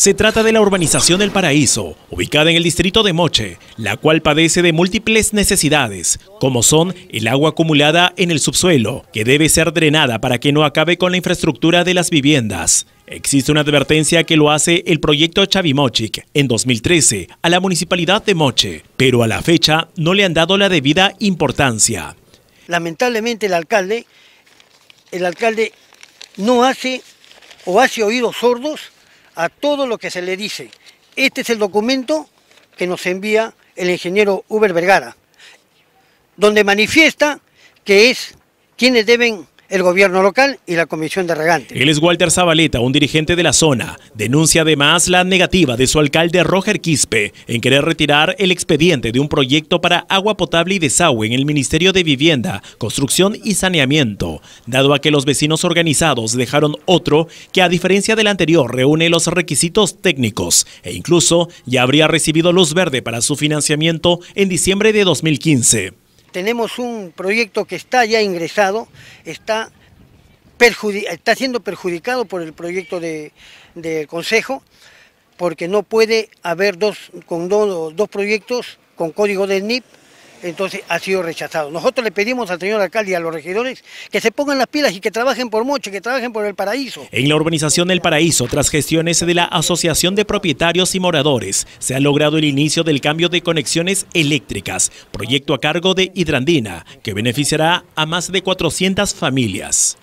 Se trata de la urbanización del Paraíso, ubicada en el distrito de Moche, la cual padece de múltiples necesidades, como son el agua acumulada en el subsuelo, que debe ser drenada para que no acabe con la infraestructura de las viviendas. Existe una advertencia que lo hace el proyecto Chavimochic en 2013 a la municipalidad de Moche, pero a la fecha no le han dado la debida importancia. Lamentablemente el alcalde, el alcalde no hace o hace oídos sordos a todo lo que se le dice. Este es el documento que nos envía el ingeniero Uber Vergara, donde manifiesta que es quienes deben el gobierno local y la comisión de regantes. Él es Walter Zabaleta, un dirigente de la zona. Denuncia además la negativa de su alcalde Roger Quispe en querer retirar el expediente de un proyecto para agua potable y desagüe en el Ministerio de Vivienda, Construcción y Saneamiento, dado a que los vecinos organizados dejaron otro que a diferencia del anterior reúne los requisitos técnicos e incluso ya habría recibido luz verde para su financiamiento en diciembre de 2015 tenemos un proyecto que está ya ingresado, está, está siendo perjudicado por el proyecto del Consejo, porque no puede haber dos, con proyectos con código del NIP entonces ha sido rechazado. Nosotros le pedimos al señor alcalde y a los regidores que se pongan las pilas y que trabajen por Moche, que trabajen por el Paraíso. En la urbanización El Paraíso, tras gestiones de la Asociación de Propietarios y Moradores, se ha logrado el inicio del cambio de conexiones eléctricas, proyecto a cargo de Hidrandina, que beneficiará a más de 400 familias.